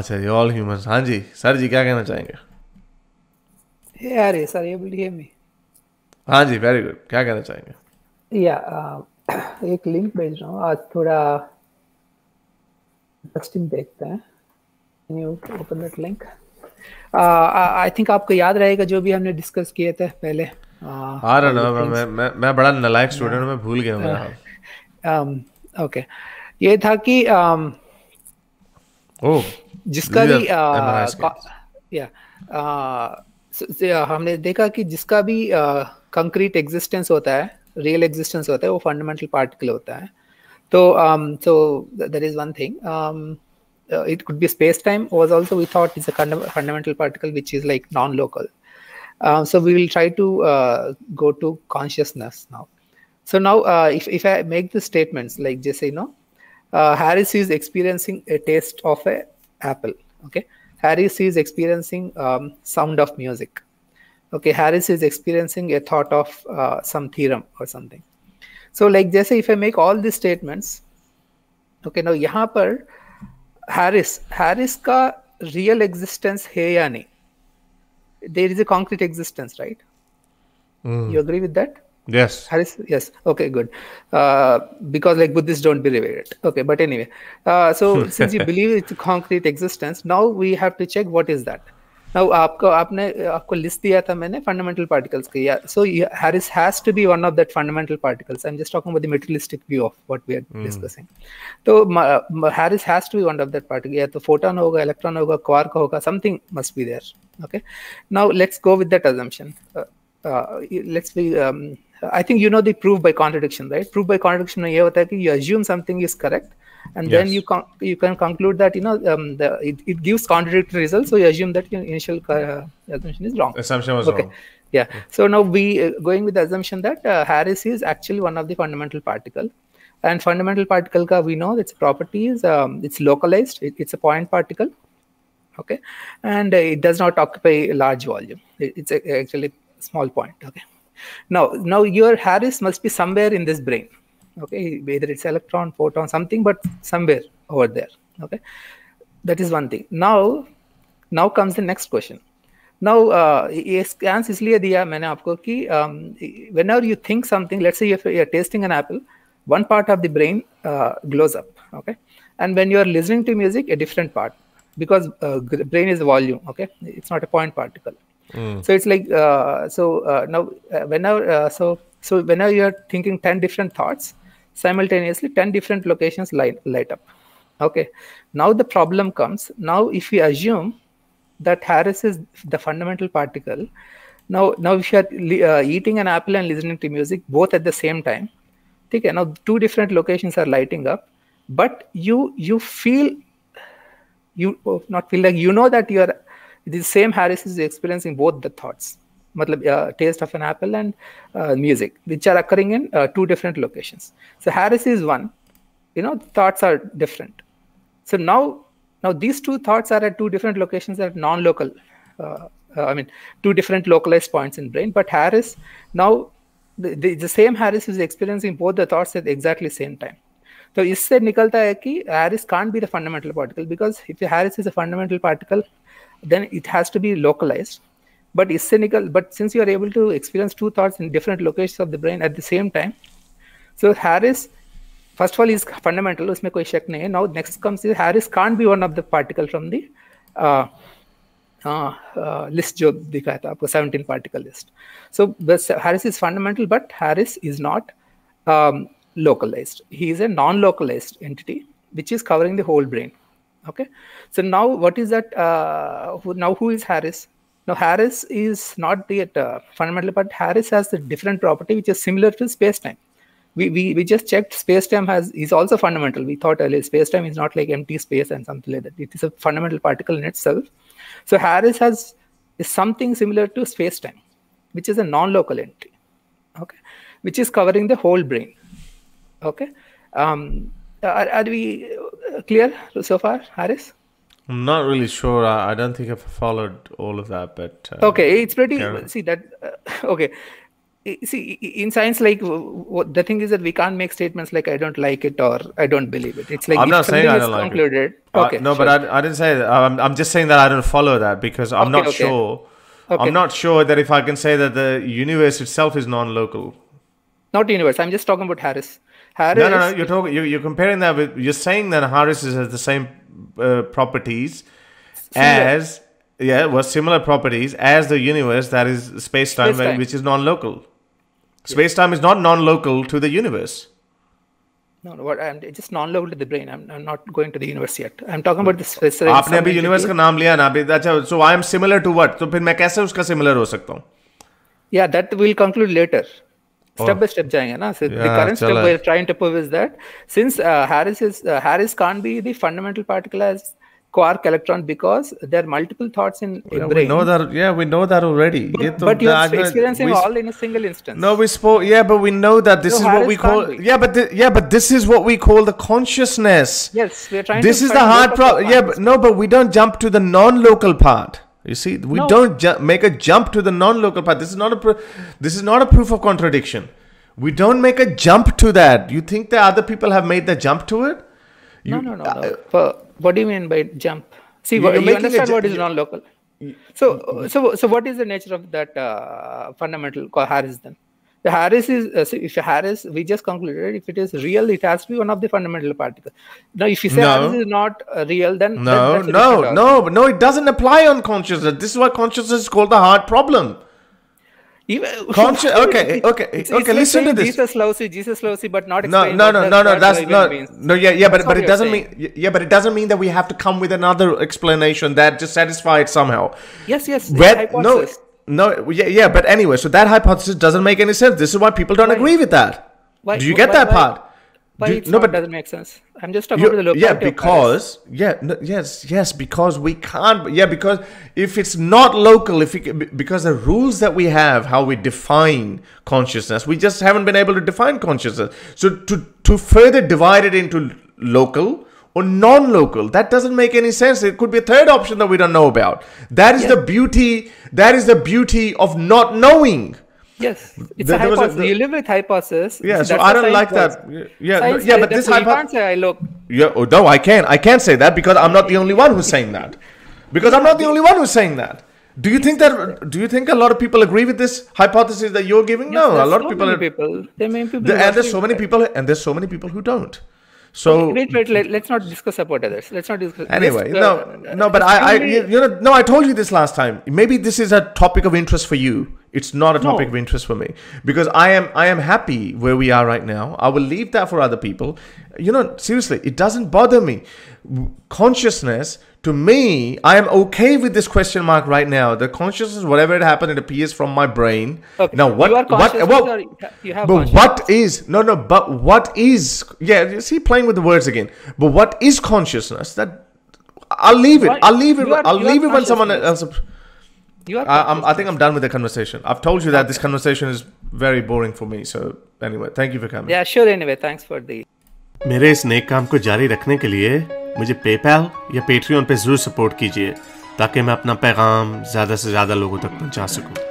अच्छा जी all humans हाँ जी sir जी क्या कहना चाहेंगे यार ये सर ये बोलिए में हाँ जी वेरी गुड क्या कहना चाहेंगे या एक लिंक भेज रहा हूँ आज थोड़ा इंटरेस्टिंग देखते हैं open that link I think आपको याद रहेगा जो भी हमने डिस्कस किए थे पहले हाँ uh, मैं, मैं मैं बड़ा नलायक स्टूडेंट हूँ मैं भूल गया हूँ ओके um, ये था कि um, ओ जिसका भी या हमने देखा कि जिसका भी कंक्रीट एग्जिस्टेंस होता है रियल एग्जिस्टेंस होता है वो फंडामेंटल पार्टिकल होता है तो so that is one thing it could be space time was also we thought is a fundamental particle which is like non local so we will try to go to consciousness now so now if if I make the statements like जैसे you know uh, Harris is experiencing a taste of a apple. Okay, Harris is experiencing um, sound of music. Okay, Harris is experiencing a thought of uh, some theorem or something. So like जैसे if I make all these statements, okay now यहाँ पर Harris Harris का real existence है या नहीं? There is a concrete existence, right? Mm. You agree with that? yes Harris? yes okay good uh, because like buddhists don't believe it okay but anyway uh, so since you believe it's concrete existence now we have to check what is that now aapko, aapne, aapko list diya tha fundamental particles so harris has to be one of that fundamental particles i'm just talking about the materialistic view of what we are hmm. discussing so harris has to be one of that particle yeah the photon hoga electron hoga quark hoga something must be there okay now let's go with that assumption uh, uh, let's be um, i think you know the proof by contradiction right proof by contradiction mein ye hota hai you assume something is correct and yes. then you can you can conclude that you know um, the, it, it gives contradictory results so you assume that your initial uh, assumption is wrong assumption was okay. wrong yeah. yeah so now we uh, going with the assumption that uh, harris is actually one of the fundamental particle and fundamental particle ka we know its properties um, it's localized it, it's a point particle okay and uh, it does not occupy a large volume it, it's a, actually small point. Okay. Now, now your Harris must be somewhere in this brain. Okay, whether it's electron, photon, something, but somewhere over there. Okay, that is one thing. Now, now comes the next question. Now, uh, scan इसलिए दिया मैंने um, whenever you think something, let's say you're tasting an apple, one part of the brain uh, glows up. Okay, and when you're listening to music, a different part because uh, brain is volume. Okay, it's not a point particle. Mm. So it's like uh, so uh, now uh, whenever uh, so so whenever you are thinking ten different thoughts simultaneously, ten different locations light light up. Okay, now the problem comes. Now if we assume that Harris is the fundamental particle, now now if you are uh, eating an apple and listening to music both at the same time, okay, now two different locations are lighting up, but you you feel you oh, not feel like you know that you are the same Harris is experiencing both the thoughts, uh, taste of an apple and uh, music, which are occurring in uh, two different locations. So Harris is one, you know, thoughts are different. So now, now these two thoughts are at two different locations at non-local, uh, uh, I mean, two different localized points in brain. But Harris now, the, the, the same Harris is experiencing both the thoughts at exactly same time. So इससे निकलता है कि can't be the fundamental particle because if Harris is a fundamental particle then it has to be localized but cynical. but since you are able to experience two thoughts in different locations of the brain at the same time so harris first of all is fundamental usme koi shak now next comes is harris can't be one of the particle from the uh, uh, uh, list जो दिखाया था 17 particle list so harris is fundamental but harris is not um, localized he is a non-localized entity which is covering the whole brain okay so now what is that uh, who, now who is harris now harris is not the uh, fundamentally but harris has a different property which is similar to space-time we, we, we just checked space-time has is also fundamental we thought earlier space-time is not like empty space and something like that it is a fundamental particle in itself so harris has is something similar to space-time which is a non-local entity okay which is covering the whole brain okay um, are, are we clear so far, Harris? I'm not really sure. I, I don't think I've followed all of that, but uh, okay, it's pretty. Yeah. See that? Uh, okay, see in science, like the thing is that we can't make statements like "I don't like it" or "I don't believe it." It's like I'm not saying I don't like concluded, it. Uh, okay, uh, no, sure. but I, I, didn't say that. I'm, I'm, just saying that I don't follow that because I'm okay, not okay. sure. Okay. I'm not sure that if I can say that the universe itself is non-local. Not universe. I'm just talking about Harris. Harris. No, no, no. You're talking. You're, you're comparing that with. You're saying that Harris has the same uh, properties similar. as yeah, was well, similar properties as the universe that is space time, which is non-local. Space time yeah. is not non-local to the universe. No, no, what I'm just non-local to the brain. I'm, I'm not going to the universe yet. I'm talking about the आपने अभी universe का नाम लिया ना अभी अच्छा so I am similar to what? So फिर मैं कैसे उसका सिमिलर हो सकता हूँ? Yeah, that we'll conclude later. Oh. Step by step, जाएंगे ना so yeah, the current step we're trying to prove is that since uh, Harris is uh, Harris can't be the fundamental particle as quark electron because there are multiple thoughts in, in yeah, brain. We know that, yeah, we know that already. But, you're uh, experiencing we, all in a single instance. No, we spoke. Yeah, but we know that this so is Harris what we call. Be. Yeah, but the, yeah, but this is what we call the consciousness. Yes, we're trying. This is the hard problem. Yeah, but no, but we don't jump to the non-local part. You see, we no. don't ju- make a jump to the non-local path. This is not a pro- this is not a proof of contradiction. We don't make a jump to that. You think that other people have made the jump to it? You, no, no, no. Uh, no. Uh, what do you mean by jump? See, you, you understand ju- what is non-local. So, so, so, what is the nature of that uh, fundamental coherence then? The Harris is uh, if Harris, we just concluded if it is real, it has to be one of the fundamental particles. Now, if you say no. Harris is not uh, real, then no, then no, no, no, it doesn't apply on consciousness. This is why consciousness is called the hard problem. Conscious, okay, okay, it's, okay. It's listen to this. Jesus loves you, Jesus loves you, but not no, no, no, no, no. That's no, no. Yeah, yeah, but but it doesn't mean yeah, but it doesn't mean that we have to come with another explanation that just satisfies it somehow. Yes, yes. Where, no, no, yeah, yeah, but anyway, so that hypothesis doesn't make any sense. This is why people don't why? agree with that. Why? Do you get why, that part? no, but but doesn't make sense. I'm just talking about the locality. Yeah, because yeah, no, yes, yes, because we can't. Yeah, because if it's not local, if it, because the rules that we have, how we define consciousness, we just haven't been able to define consciousness. So to to further divide it into local or non-local that doesn't make any sense it could be a third option that we don't know about that is yes. the beauty that is the beauty of not knowing yes it's the, a hypothesis a, the, you live with hypothesis yeah so, so i don't like that yeah science yeah but this hypothesis can't say i look yeah oh, no i can't i can't say that because i'm not the only one who's saying that because i'm not the only one who's saying that do you think that do you think a lot of people agree with this hypothesis that you're giving yes, no a lot so of people, are, people. people the, and there's so many people and there's so many people who don't so wait, wait, let, us not discuss about others. Let's not discuss. Anyway, uh, no, no, but I, I, you know, no, I told you this last time. Maybe this is a topic of interest for you. It's not a topic no. of interest for me because I am I am happy where we are right now. I will leave that for other people. You know, seriously, it doesn't bother me. Consciousness to me, I am okay with this question mark right now. The consciousness, whatever it happened, it appears from my brain. Okay. Now, what, what, well, but what is no, no, but what is? Yeah, you see, playing with the words again. But what is consciousness? That I'll leave it. I'll leave it. Are, I'll leave it when someone else. You are. I, I'm, I think I'm done with the conversation. I've told you that okay. this conversation is very boring for me. So anyway, thank you for coming. Yeah, sure. Anyway, thanks for the. मेरे इस नेक काम को जारी रखने के लिए मुझे PayPal या पेट्रियन पे जरूर सपोर्ट कीजिए ताकि मैं अपना पैगाम ज़्यादा से ज़्यादा लोगों तक पहुंचा सकूं।